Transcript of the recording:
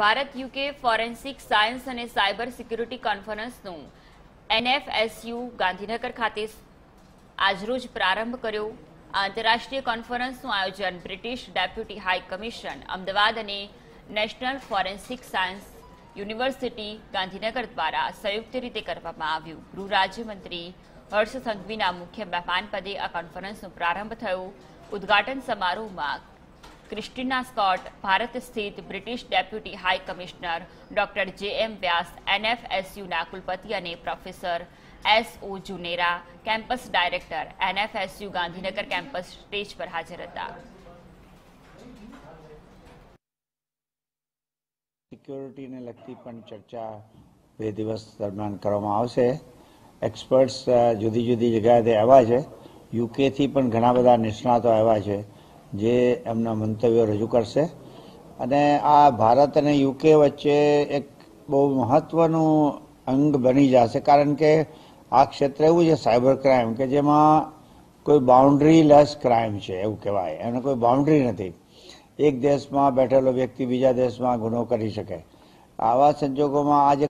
Bharat UK forensic science અને cyber security કોન્ફરન્સનું NFSU Gandhinagar ખાતે આજરોજ પ્રારંભ કર્યો આંતરરાષ્ટ્રીય કોન્ફરન્સનું આયોજન British deputy high commission Ahmedabad અને national forensic science university Gandhinagar દ્વારા સંયુક્ત રીતે કરવામાં આવ્યું ગૃહ રાજ્યમંત્રી હર્ષ સંઘવીના મુખ્ય મહેમાન પદે આ કોન્ફરન્સનો પ્રારંભ થયો ઉદઘાટન સમારોહમાં ક્રિસ્ટિના સ્કોટ ભારત સ્થિત British deputy high commissioner doctor J M Vyas એનએફએસયુના કુલપતિ અને professor S O Junare campus director NFSU Gandhinagar campus stage પર હાજર હતા સિક્યોરિટીને લગતી પણ ચર્ચા બે દિવસ દરમિયાન કરવામાં આવશે એક્સપર્ટ્સ જુદી જુદી જગ્યાએથી આવ્યા છે યુકેથી પણ ઘણા બધા નિષ્ણાતો આવ્યા છે જે એમના મંતવ્યો રજૂ કરશે અને આ ભારત અને યુકે વચ્ચે એક બહુ મહત્વનું અંગ બની જશે કારણ કે આ ક્ષેત્ર એવું છે સાયબર ક્રાઇમ કે જેમાં કોઈ બાઉન્ડ્રી લેસ ક્રાઇમ છે એવું કહેવાય એને કોઈ બાઉન્ડ્રી નથી એક દેશમાં બેઠેલો વ્યક્તિ બીજા દેશમાં ગુનો કરી શકે આવા સંજોગોમાં આજે